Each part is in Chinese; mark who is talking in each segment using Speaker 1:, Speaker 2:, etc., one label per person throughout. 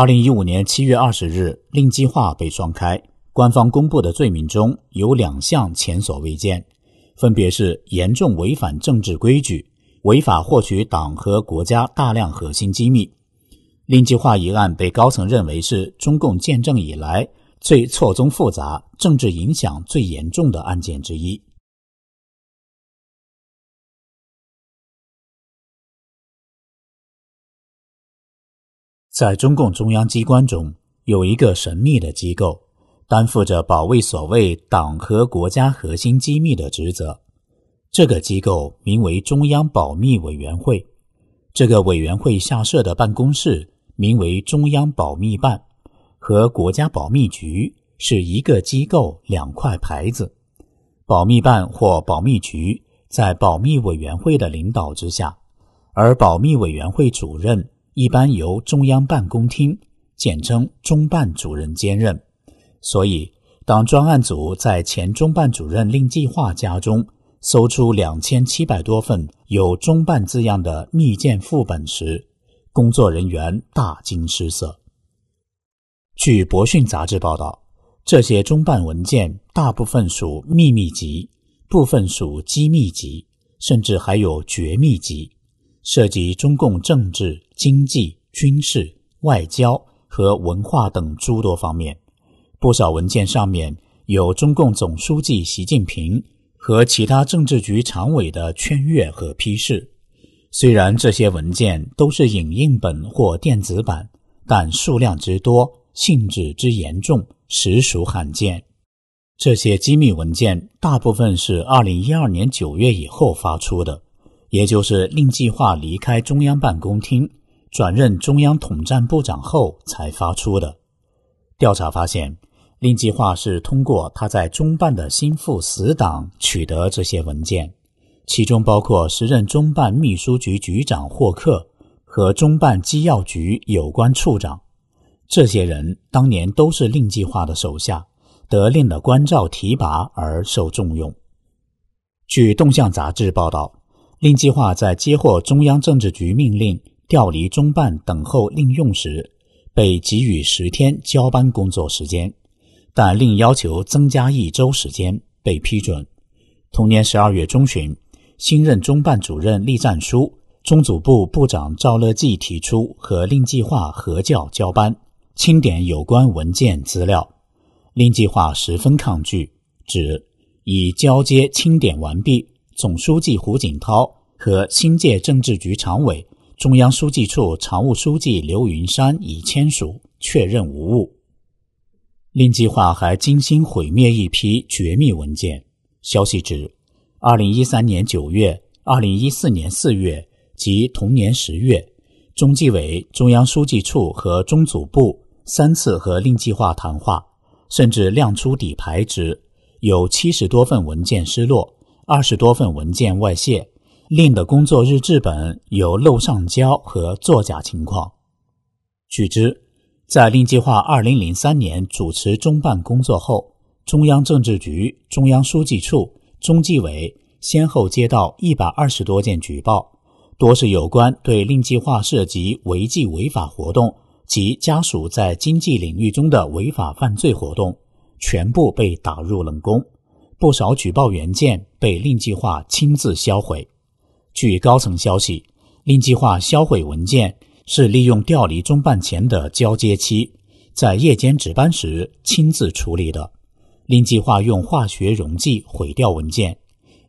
Speaker 1: 二零一五年七月二十日，令计划被双开。官方公布的罪名中有两项前所未见，分别是严重违反政治规矩、违法获取党和国家大量核心机密。令计划一案被高层认为是中共建政以来最错综复杂、政治影响最严重的案件之一。在中共中央机关中，有一个神秘的机构，担负着保卫所谓党和国家核心机密的职责。这个机构名为中央保密委员会。这个委员会下设的办公室名为中央保密办，和国家保密局是一个机构两块牌子。保密办或保密局在保密委员会的领导之下，而保密委员会主任。一般由中央办公厅，简称中办主任兼任。所以，当专案组在前中办主任令计划家中搜出两千七百多份有“中办”字样的密件副本时，工作人员大惊失色。据《博讯》杂志报道，这些中办文件大部分属秘密级，部分属机密级，甚至还有绝密级。涉及中共政治、经济、军事、外交和文化等诸多方面，不少文件上面有中共总书记习近平和其他政治局常委的圈阅和批示。虽然这些文件都是影印本或电子版，但数量之多、性质之严重，实属罕见。这些机密文件大部分是2012年9月以后发出的。也就是令计划离开中央办公厅，转任中央统战部长后才发出的。调查发现，令计划是通过他在中办的心腹死党取得这些文件，其中包括时任中办秘书局局长霍克和中办机要局有关处长。这些人当年都是令计划的手下，得令的关照提拔而受重用。据《动向》杂志报道。另计划在接获中央政治局命令调离中办等候另用时，被给予十天交班工作时间，但另要求增加一周时间，被批准。同年十二月中旬，新任中办主任栗战书、中组部部长赵乐际提出和另计划合教交班，清点有关文件资料。另计划十分抗拒，指已交接清点完毕。总书记胡锦涛和新界政治局常委、中央书记处常务书记刘云山已签署确认无误。另计划还精心毁灭一批绝密文件。消息指，二零一三年九月、二零一四年四月及同年十月，中纪委、中央书记处和中组部三次和另计划谈话，甚至亮出底牌，指有七十多份文件失落。二十多份文件外泄，令的工作日志本有漏上交和作假情况。据知，在令计划二零零三年主持中办工作后，中央政治局、中央书记处、中纪委先后接到一百二十多件举报，多是有关对令计划涉及违纪违法活动及家属在经济领域中的违法犯罪活动，全部被打入冷宫，不少举报原件。被令计划亲自销毁。据高层消息，令计划销毁文件是利用调离中办前的交接期，在夜间值班时亲自处理的。令计划用化学溶剂毁掉文件，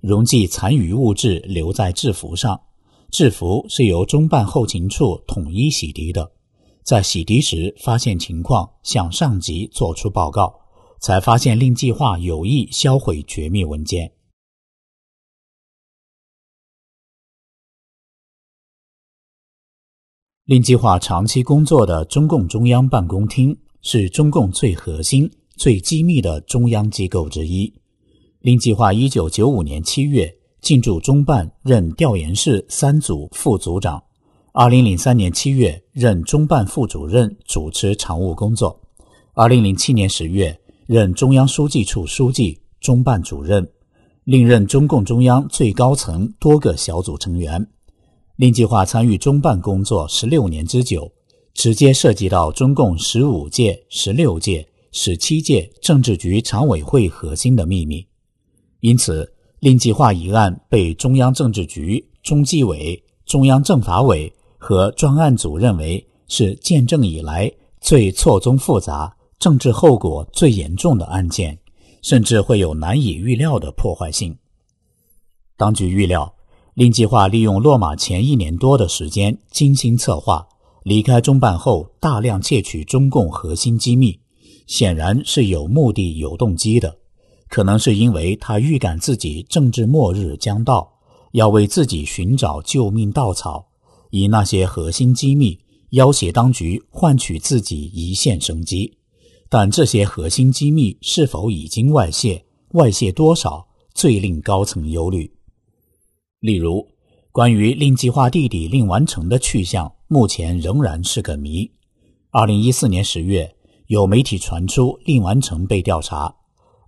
Speaker 1: 溶剂残余物质留在制服上，制服是由中办后勤处统一洗涤的。在洗涤时发现情况，向上级作出报告，才发现令计划有意销毁绝密文件。令计划长期工作的中共中央办公厅是中共最核心、最机密的中央机构之一。令计划一九九五年七月进驻中办，任调研室三组副组长；二零零三年七月任中办副主任，主持常务工作；二零零七年十月任中央书记处书记、中办主任，另任中共中央最高层多个小组成员。令计划参与中办工作十六年之久，直接涉及到中共十五届、十六届、十七届政治局常委会核心的秘密，因此令计划一案被中央政治局、中纪委、中央政法委和专案组认为是建政以来最错综复杂、政治后果最严重的案件，甚至会有难以预料的破坏性。当局预料。另计划利用落马前一年多的时间精心策划，离开中办后大量窃取中共核心机密，显然是有目的、有动机的。可能是因为他预感自己政治末日将到，要为自己寻找救命稻草，以那些核心机密要挟当局，换取自己一线生机。但这些核心机密是否已经外泄，外泄多少，最令高层忧虑。例如，关于令计划弟弟令完成的去向，目前仍然是个谜。二零一四年十月，有媒体传出令完成被调查。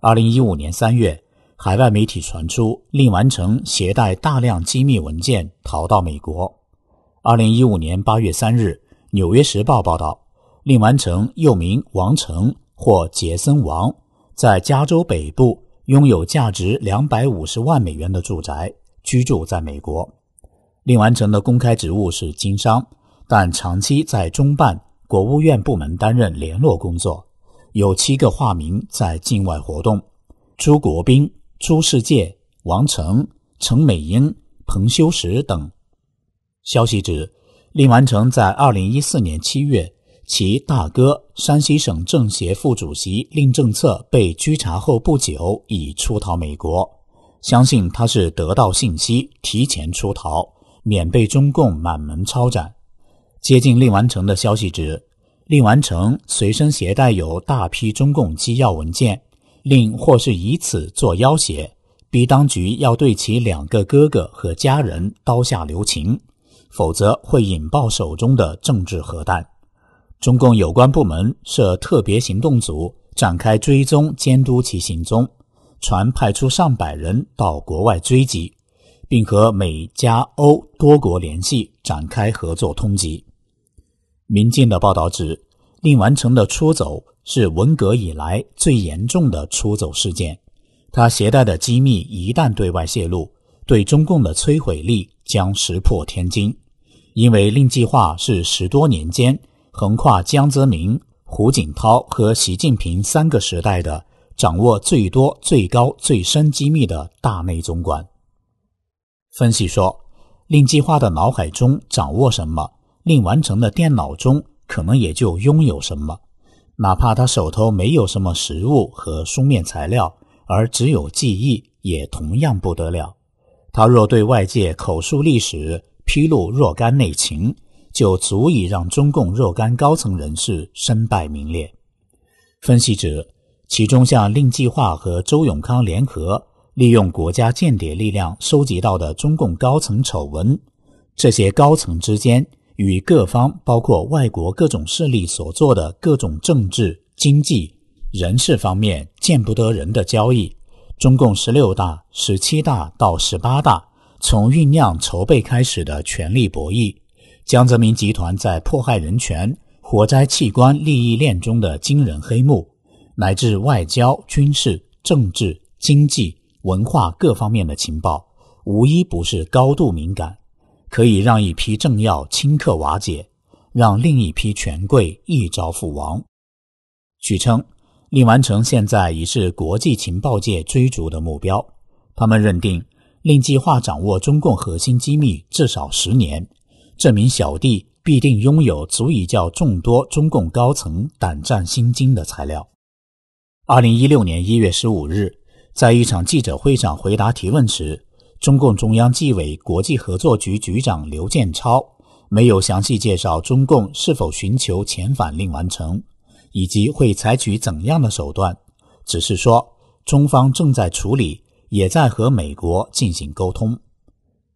Speaker 1: 二零一五年三月，海外媒体传出令完成携带大量机密文件逃到美国。二零一五年八月三日，《纽约时报》报道，令完成又名王成或杰森王，在加州北部拥有价值两百五十万美元的住宅。居住在美国，令完成的公开职务是经商，但长期在中办、国务院部门担任联络工作，有七个化名在境外活动：朱国斌、朱世界、王成、陈美英、彭修石等。消息指，令完成在二零一四年七月，其大哥山西省政协副主席令政策被拘查后不久已出逃美国。相信他是得到信息，提前出逃，免被中共满门抄斩。接近令完成的消息指，令完成随身携带有大批中共机要文件，令或是以此做要挟，逼当局要对其两个哥哥和家人刀下留情，否则会引爆手中的政治核弹。中共有关部门设特别行动组，展开追踪监督其行踪。船派出上百人到国外追击，并和美、加、欧多国联系，展开合作通缉。《民进》的报道指，令完成的出走是文革以来最严重的出走事件。他携带的机密一旦对外泄露，对中共的摧毁力将石破天惊。因为令计划是十多年间横跨江泽民、胡锦涛和习近平三个时代的。掌握最多、最高、最深机密的大内总管，分析说：令计划的脑海中掌握什么，令完成的电脑中可能也就拥有什么。哪怕他手头没有什么实物和书面材料，而只有记忆，也同样不得了。他若对外界口述历史，披露若干内情，就足以让中共若干高层人士身败名裂。分析者。其中，像令计划和周永康联合利用国家间谍力量收集到的中共高层丑闻，这些高层之间与各方，包括外国各种势力所做的各种政治、经济、人事方面见不得人的交易，中共十六大、十七大到十八大从酝酿筹备开始的权力博弈，江泽民集团在迫害人权、火灾器官利益链中的惊人黑幕。乃至外交、军事、政治、经济、文化各方面的情报，无一不是高度敏感，可以让一批政要顷刻瓦解，让另一批权贵一朝覆亡。据称，令完成现在已是国际情报界追逐的目标。他们认定，令计划掌握中共核心机密至少十年，这名小弟必定拥有足以叫众多中共高层胆战心惊的材料。二零一六年一月十五日，在一场记者会上回答提问时，中共中央纪委国际合作局局长刘建超没有详细介绍中共是否寻求遣返令完成，以及会采取怎样的手段，只是说中方正在处理，也在和美国进行沟通。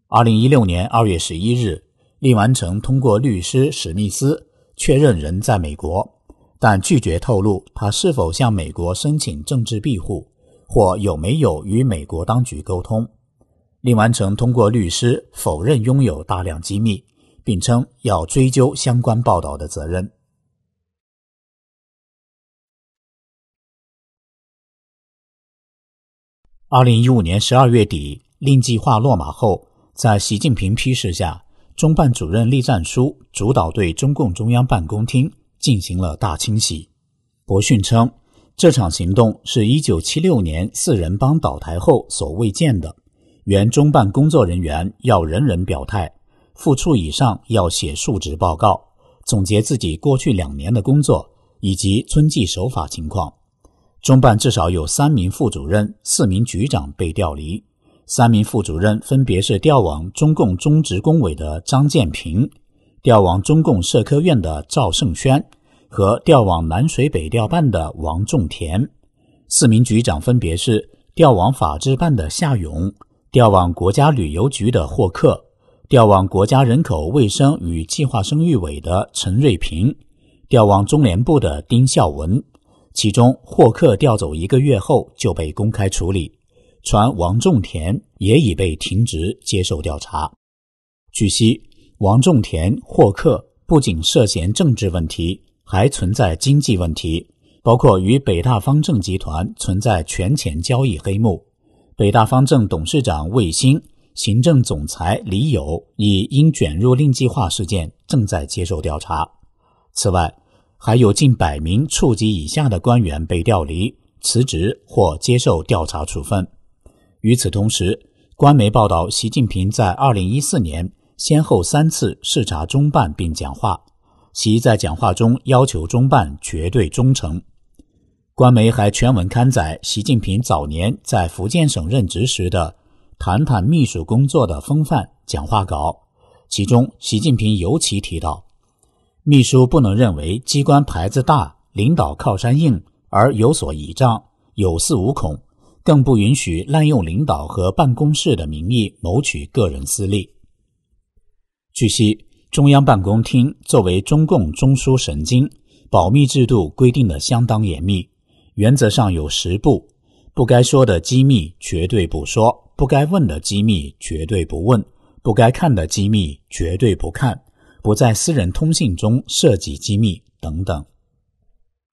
Speaker 1: 二零一六年二月十一日，令完成通过律师史密斯确认人在美国。但拒绝透露他是否向美国申请政治庇护，或有没有与美国当局沟通。令完成通过律师否认拥有大量机密，并称要追究相关报道的责任。二零一五年十二月底，令计划落马后，在习近平批示下，中办主任栗战书主导对中共中央办公厅。进行了大清洗，博讯称，这场行动是一九七六年四人帮倒台后所未见的。原中办工作人员要人人表态，副处以上要写述职报告，总结自己过去两年的工作以及遵纪守法情况。中办至少有三名副主任、四名局长被调离，三名副主任分别是调往中共中直工委的张建平。调往中共社科院的赵胜轩和调往南水北调办的王仲田，四名局长分别是调往法制办的夏勇、调往国家旅游局的霍克、调往国家人口卫生与计划生育委的陈瑞平、调往中联部的丁孝文。其中，霍克调走一个月后就被公开处理，传王仲田也已被停职接受调查。据悉。王仲田、霍克不仅涉嫌政治问题，还存在经济问题，包括与北大方正集团存在权钱交易黑幕。北大方正董事长魏星、行政总裁李友已因卷入令计划事件，正在接受调查。此外，还有近百名处级以下的官员被调离、辞职或接受调查处分。与此同时，官媒报道，习近平在二零一四年。先后三次视察中办并讲话，其在讲话中要求中办绝对忠诚。官媒还全文刊载习近平早年在福建省任职时的“谈谈秘书工作的风范”讲话稿，其中习近平尤其提到，秘书不能认为机关牌子大、领导靠山硬而有所倚仗、有恃无恐，更不允许滥用领导和办公室的名义谋取个人私利。据悉，中央办公厅作为中共中枢神经，保密制度规定的相当严密。原则上有十不：不该说的机密绝对不说，不该问的机密绝对不问，不该看的机密绝对不看，不在私人通信中涉及机密等等。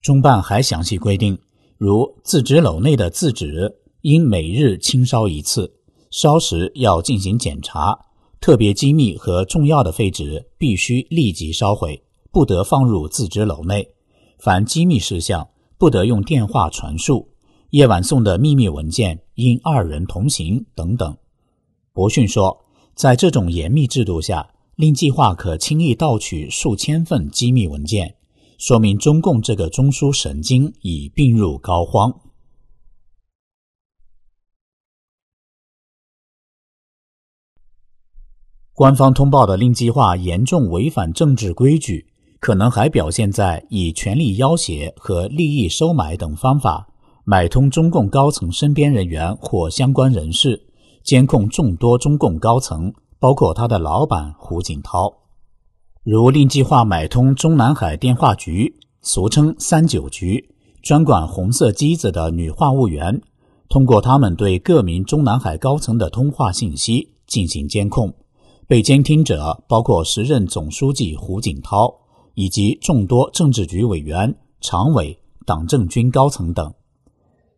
Speaker 1: 中办还详细规定，如字纸篓内的字纸应每日清烧一次，烧时要进行检查。特别机密和重要的废纸必须立即烧毁，不得放入自知楼内。凡机密事项不得用电话传述。夜晚送的秘密文件应二人同行等等。博讯说，在这种严密制度下，令计划可轻易盗取数千份机密文件，说明中共这个中枢神经已病入膏肓。官方通报的令计划严重违反政治规矩，可能还表现在以权力要挟和利益收买等方法买通中共高层身边人员或相关人士，监控众多中共高层，包括他的老板胡锦涛。如令计划买通中南海电话局（俗称“三九局”），专管红色机子的女话务员，通过他们对各名中南海高层的通话信息进行监控。被监听者包括时任总书记胡锦涛以及众多政治局委员、常委、党政军高层等。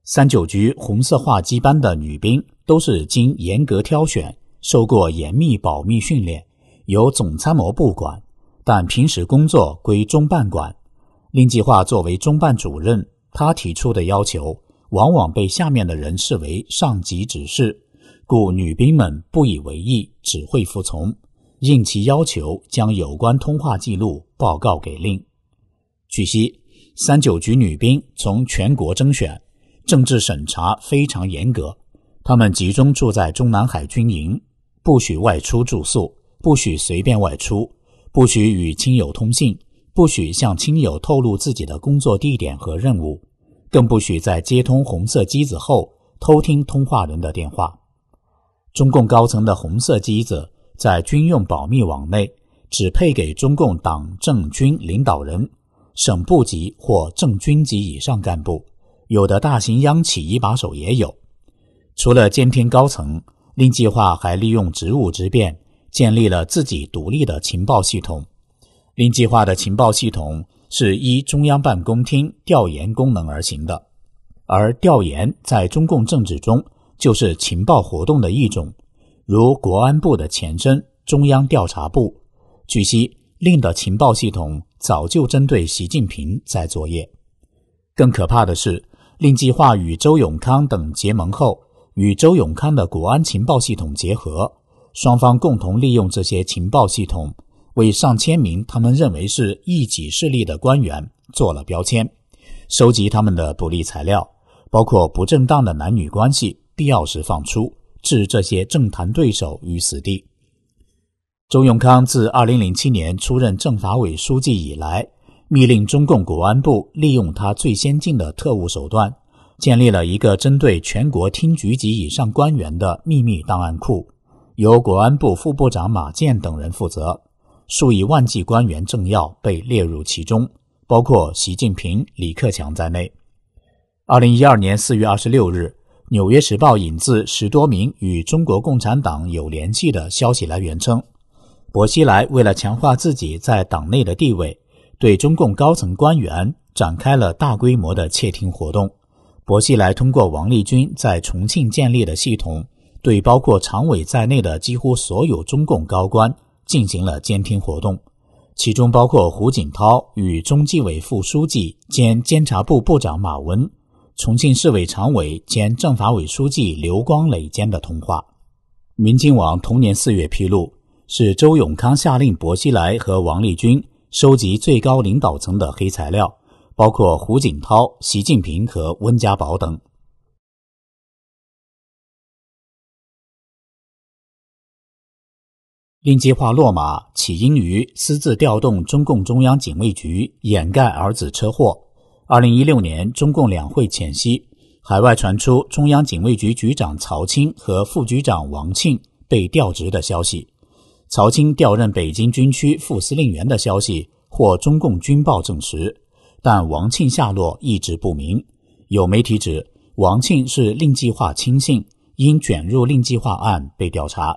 Speaker 1: 三九局红色画机班的女兵都是经严格挑选、受过严密保密训练，由总参谋部管，但平时工作归中办管。令计划作为中办主任，他提出的要求，往往被下面的人视为上级指示。故女兵们不以为意，只会服从。应其要求，将有关通话记录报告给令。据悉，三九局女兵从全国征选，政治审查非常严格。她们集中住在中南海军营，不许外出住宿，不许随便外出，不许与亲友通信，不许向亲友透露自己的工作地点和任务，更不许在接通红色机子后偷听通话人的电话。中共高层的红色机子在军用保密网内，只配给中共党政军领导人、省部级或正军级以上干部，有的大型央企一把手也有。除了监听高层，令计划还利用职务之便，建立了自己独立的情报系统。令计划的情报系统是依中央办公厅调研功能而行的，而调研在中共政治中。就是情报活动的一种，如国安部的前侦、中央调查部。据悉，令的情报系统早就针对习近平在作业。更可怕的是，令计划与周永康等结盟后，与周永康的国安情报系统结合，双方共同利用这些情报系统，为上千名他们认为是异己势力的官员做了标签，收集他们的不利材料，包括不正当的男女关系。必要时放出，置这些政坛对手于死地。周永康自二零零七年出任政法委书记以来，密令中共国安部利用他最先进的特务手段，建立了一个针对全国厅局级以上官员的秘密档案库，由国安部副部长马建等人负责。数以万计官员政要被列入其中，包括习近平、李克强在内。二零一二年四月二十六日。《纽约时报》引自十多名与中国共产党有联系的消息来源称，薄熙来为了强化自己在党内的地位，对中共高层官员展开了大规模的窃听活动。薄熙来通过王立军在重庆建立的系统，对包括常委在内的几乎所有中共高官进行了监听活动，其中包括胡锦涛与中纪委副书记兼监察部部长马文。重庆市委常委兼政法委书记刘光磊间的通话。《民进网》同年四月披露，是周永康下令薄熙来和王立军收集最高领导层的黑材料，包括胡锦涛、习近平和温家宝等。令计划落马起因于私自调动中共中央警卫局，掩盖儿子车祸。二零一六年，中共两会前夕，海外传出中央警卫局局长曹清和副局长王庆被调职的消息。曹清调任北京军区副司令员的消息获中共军报证实，但王庆下落一直不明。有媒体指王庆是“令计划”亲信，因卷入“令计划”案被调查。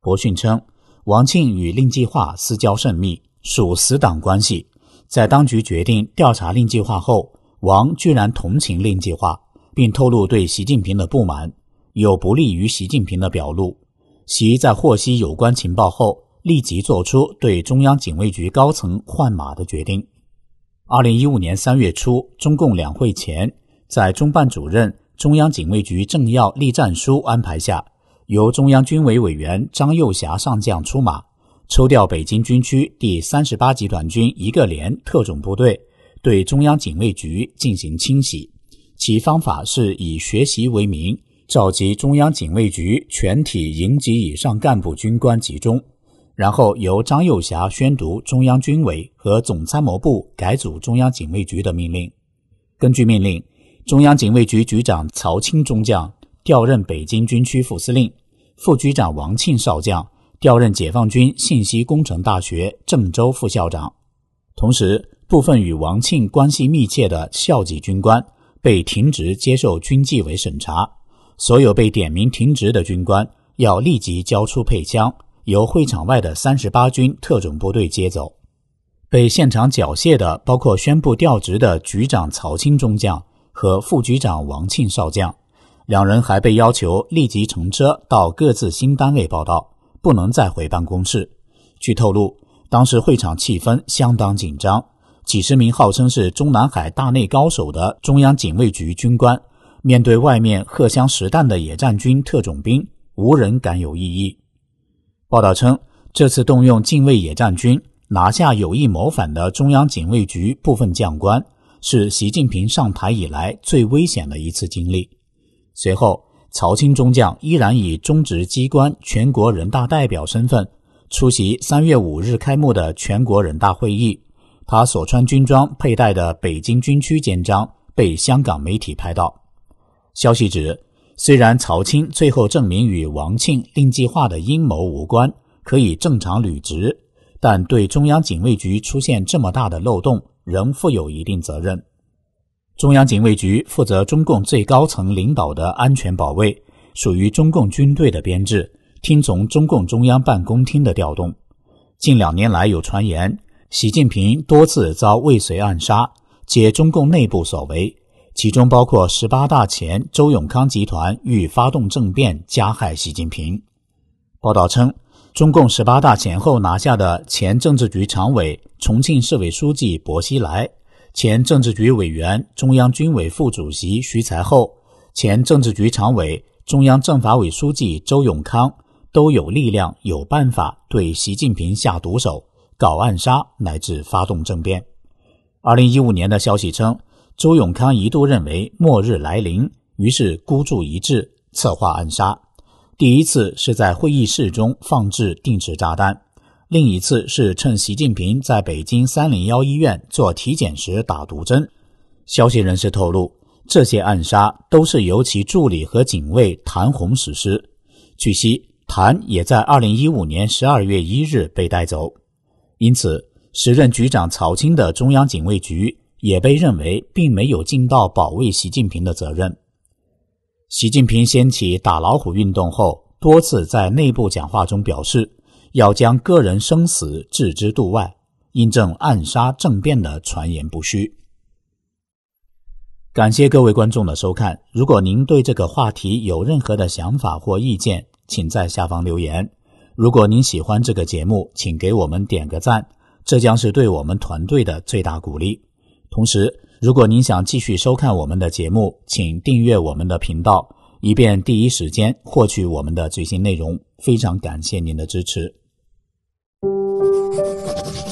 Speaker 1: 博讯称，王庆与“令计划”私交甚密，属死党关系。在当局决定调查令计划后，王居然同情令计划，并透露对习近平的不满，有不利于习近平的表露。习在获悉有关情报后，立即做出对中央警卫局高层换马的决定。二零一五年三月初，中共两会前，在中办主任、中央警卫局政要栗战书安排下，由中央军委委员张幼侠上将出马。抽调北京军区第三十八集团军一个连特种部队，对中央警卫局进行清洗。其方法是以学习为名，召集中央警卫局全体营级以上干部军官集中，然后由张幼霞宣读中央军委和总参谋部改组中央警卫局的命令。根据命令，中央警卫局局长曹清中将调任北京军区副司令，副局长王庆少将。调任解放军信息工程大学郑州副校长，同时，部分与王庆关系密切的校级军官被停职接受军纪委审查。所有被点名停职的军官要立即交出配枪，由会场外的三十八军特种部队接走。被现场缴械的包括宣布调职的局长曹青中将和副局长王庆少将，两人还被要求立即乘车到各自新单位报道。不能再回办公室。据透露，当时会场气氛相当紧张，几十名号称是中南海大内高手的中央警卫局军官，面对外面荷枪实弹的野战军特种兵，无人敢有异议。报道称，这次动用禁卫野战军拿下有意谋反的中央警卫局部分将官，是习近平上台以来最危险的一次经历。随后。曹清中将依然以中直机关全国人大代表身份出席三月五日开幕的全国人大会议。他所穿军装佩戴的北京军区肩章被香港媒体拍到。消息指，虽然曹清最后证明与王庆令计划的阴谋无关，可以正常履职，但对中央警卫局出现这么大的漏洞仍负有一定责任。中央警卫局负责中共最高层领导的安全保卫，属于中共军队的编制，听从中共中央办公厅的调动。近两年来有传言，习近平多次遭未遂暗杀，皆中共内部所为，其中包括十八大前周永康集团欲发动政变加害习近平。报道称，中共十八大前后拿下的前政治局常委、重庆市委书记薄熙来。前政治局委员、中央军委副主席徐才厚，前政治局常委、中央政法委书记周永康，都有力量、有办法对习近平下毒手、搞暗杀，乃至发动政变。二零一五年的消息称，周永康一度认为末日来临，于是孤注一掷策划暗杀。第一次是在会议室中放置定时炸弹。另一次是趁习近平在北京三零幺医院做体检时打毒针。消息人士透露，这些暗杀都是由其助理和警卫谭红实施。据悉，谭也在二零一五年十二月一日被带走。因此，时任局长曹青的中央警卫局也被认为并没有尽到保卫习近平的责任。习近平掀起打老虎运动后，多次在内部讲话中表示。要将个人生死置之度外，印证暗杀政变的传言不虚。感谢各位观众的收看。如果您对这个话题有任何的想法或意见，请在下方留言。如果您喜欢这个节目，请给我们点个赞，这将是对我们团队的最大鼓励。同时，如果您想继续收看我们的节目，请订阅我们的频道，以便第一时间获取我们的最新内容。非常感谢您的支持。Thank you.